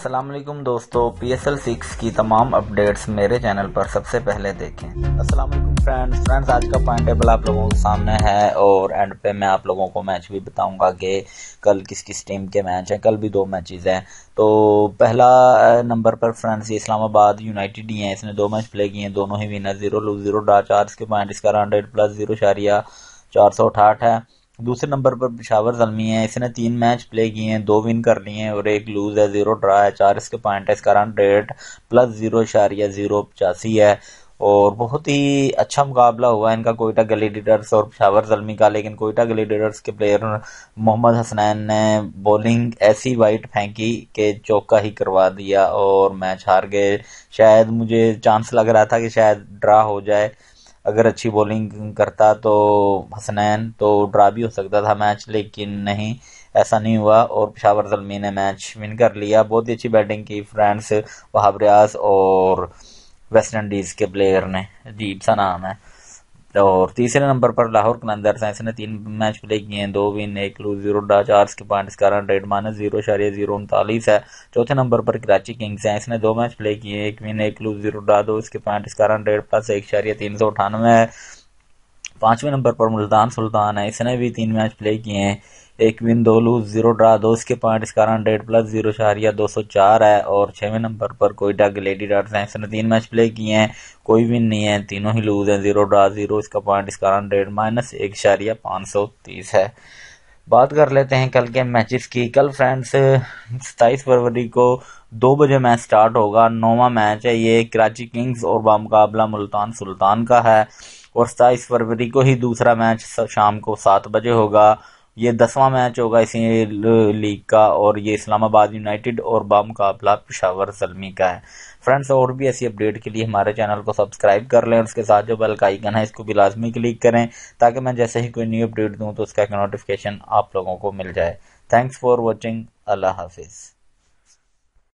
असलम दोस्तों P S L six की तमाम अपडेट्स मेरे चैनल पर सबसे पहले देखें असलम फ्रेंड्स फ्रेंड्स आज का पॉइंट टेबल आप लोगों के सामने है और एंड पे मैं आप लोगों को मैच भी बताऊंगा कि कल किस किस टीम के मैच हैं कल भी दो मैचेस हैं तो पहला नंबर पर फ्रेंड्स ये इस्लामाबाद यूनाइटेड ही है इसने दो मैच प्ले किए हैं दोनों ही winner zero lose zero draw चार इसके पॉइंट इसका हंड्रेड प्लस जीरो शारिया चार सौ अठाठ है दूसरे नंबर पर पिशावर जलमी है इसने तीन मैच प्ले किए हैं दो विन कर लिए हैं और एक लूज है जीरो ड्रा है चार इसके पॉइंट है इसका रन रेट प्लस जीरो इशारिया जीरो पचासी है और बहुत ही अच्छा मुकाबला हुआ इनका कोयटा गलीडर्स और पिशावर जलमी का लेकिन कोयटा गलीडर्स के प्लेयर मोहम्मद हसनैन ने बॉलिंग ऐसी वाइट फेंकी के चौका ही करवा दिया और मैच हार गए शायद मुझे चांस लग रहा था कि शायद ड्रा हो जाए अगर अच्छी बॉलिंग करता तो हसनैन तो ड्रा भी हो सकता था मैच लेकिन नहीं ऐसा नहीं हुआ और पिशावर जलमी ने मैच विन कर लिया बहुत ही अच्छी बैटिंग की फ्रांस वहाब रियाज और वेस्ट इंडीज़ के प्लेयर ने अजीब सा नाम है और तीसरे नंबर पर लाहौर कलंदर साइंस ने तीन मैच प्ले किए हैं दो विन एक लू जीरो डा चार के पॉइंट का माइनस जीरो शारिया जीरो उनतालीस है चौथे नंबर पर कराची किंग्स साइंस ने दो मैच प्ले किए एक विन एक लू जीरो डा दो इसके पॉइंट कारण रेड प्लस एक शारिया तीन सौ अठानवे है पांचवें नंबर पर मुल्तान सुल्तान है इसने भी तीन मैच प्ले किए हैं एक विन दो लूज जीरो ड्रा दो इसके पॉइंट इसका रन रेट प्लस जीरो शारिया दो सौ चार है और छवें नंबर पर कोयटा लेडी डॉट्स हैं इसने तीन मैच प्ले किए हैं कोई विन नहीं है तीनों ही लूज हैं जीरो ड्रा जीरो इसका पॉइंट इसका रन रेट माइनस एक शारिया पाँच सौ तीस है बात कर लेते हैं कल के मैचेस की कल फ्रेंड्स सताईस फरवरी को दो बजे मैच स्टार्ट होगा नौवा मैच है ये कराची किंग्स और बामकाबला मुल्तान सुल्तान का है और सताईस फरवरी को ही दूसरा मैच शाम को सात बजे होगा ये दसवां मैच होगा इसी लीग का और ये इस्लामाबाद यूनाइटेड और मुकाबला पिशावर सलमी का है फ्रेंड्स और भी ऐसी अपडेट के लिए हमारे चैनल को सब्सक्राइब कर लें और उसके साथ जो बेल का आइकन है इसको भी लाजमी क्लिक करें ताकि मैं जैसे ही कोई न्यू अपडेट दूँ तो उसका नोटिफिकेशन आप लोगों को मिल जाए थैंक्स फॉर वॉचिंग अल्लाह हाफिज़